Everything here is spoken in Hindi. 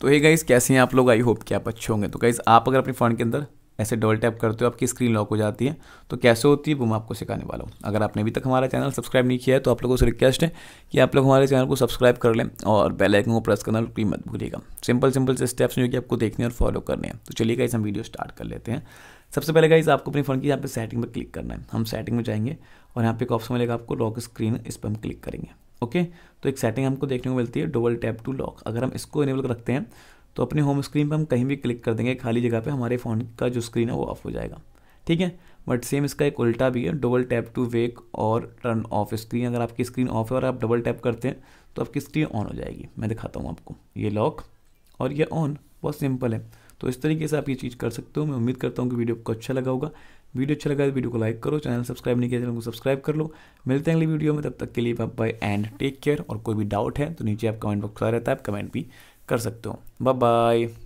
तो ये गाइज़ कैसे हैं आप लोग आई होप कि आप अच्छे होंगे तो गाइज़ आप अगर अपने फ़ोन के अंदर ऐसे डबल टैप करते हो आपकी स्क्रीन लॉक हो जाती है तो कैसे होती है वो मैं आपको सिखाने वाला हूँ अगर आपने अभी तक हमारा चैनल सब्सक्राइब नहीं किया है तो आप लोगों से रिक्वेस्ट है कि आप लोग हमारे चैनल को सब्सक्राइब कर लें और बेल आइकन को प्रेस करना बिल्कुल मत भूलिएगा सिंपल सिंपल से स्टेप्स जो कि आपको देखने और फॉलो करने हैं तो चलिए गाइस हम वीडियो स्टार्ट कर लेते हैं सबसे पहले गाइज आपको अपने फ़ोन की यहाँ पर सेटिंग पर क्लिक करना है हम सेटिंग में जाएंगे और यहाँ पे एक ऑप्शन मिलेगा आपको लॉक स्क्रीन इस पर हम क्लिक करेंगे ओके तो एक सेटिंग हमको देखने को मिलती है डबल टैप टू लॉक अगर हम इसको इनेबल रखते हैं तो अपने होम स्क्रीन पर हम कहीं भी क्लिक कर देंगे खाली जगह पर हमारे फ़ोन का जो स्क्रीन है वो ऑफ हो जाएगा ठीक है बट सेम इसका एक उल्टा भी है डबल टैप टू वेक और टर्न ऑफ स्क्रीन अगर आपकी स्क्रीन ऑफ है और आप डबल टैप करते हैं तो आपकी स्क्रीन ऑन हो जाएगी मैं दिखाता हूँ आपको ये लॉक और ये ऑन बहुत सिंपल है तो इस तरीके से आप ये चीज़ कर सकते हो मैं उम्मीद करता हूँ कि वीडियो आपको अच्छा लगा होगा वीडियो अच्छा लगा तो वीडियो को लाइक करो चैनल सब्सक्राइब नहीं किया चैनल को सब्सक्राइब कर लो मिलते हैं अगली वीडियो में तब तक के लिए बाय एंड टेक केयर और कोई भी डाउट है तो नीचे आप कमेंट बॉक्स आ रहता है आप कमेंट भी कर सकते हो बाय